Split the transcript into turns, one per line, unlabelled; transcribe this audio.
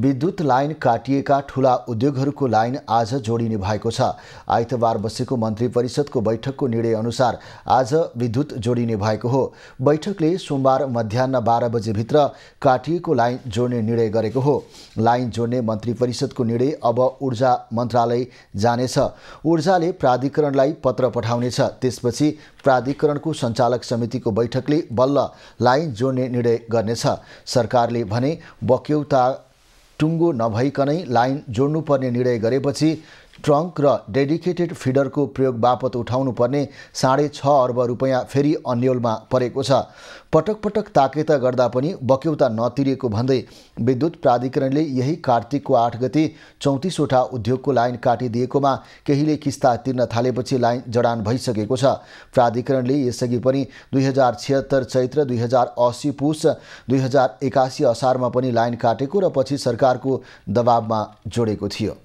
विद्युत लाइन काटिएका ठुला उद्योगहरूको लाइन आज जोडिने भएको छ आइतबार बसेको मन्त्री परिषदको बैठकको निर्णय अनुसार आज विद्युत जोडिने भएको हो बैठकले सोमबार मध्याह बाह्र बजेभित्र काटिएको लाइन जोड्ने निर्णय गरेको हो लाइन जोड्ने मन्त्री परिषदको निर्णय अब ऊर्जा मन्त्रालय जानेछ ऊर्जाले प्राधिकरणलाई पत्र पठाउनेछ त्यसपछि प्राधिकरणको सञ्चालक समितिको बैठकले बल्ल लाइन जोड्ने निर्णय गर्नेछ सरकारले भने बक्यौता टुङ्गो नभइकनै लाइन जोड्नुपर्ने निर्णय गरेपछि ट्रङ्क र डेडिकेटेड फिडरको प्रयोग बापत उठाउनुपर्ने साढे छ अर्ब रुपियाँ फेरि अन्यलमा परेको छ पटक पटक ताकेता गर्दा पनि बक्यौता नतिरिएको भन्दै विद्युत प्राधिकरणले यही कार्तिकको आठ गते चौतिसवटा उद्योगको लाइन काटिदिएकोमा केहीले किस्ता तिर्न थालेपछि लाइन जडान भइसकेको छ प्राधिकरणले यसअघि पनि दुई हजार छिहत्तर चैत्र दुई हजार असी पुस दुई हजार एकासी असारमा पनि लाइन काटेको र पछि सरकारको दबावमा जोडेको थियो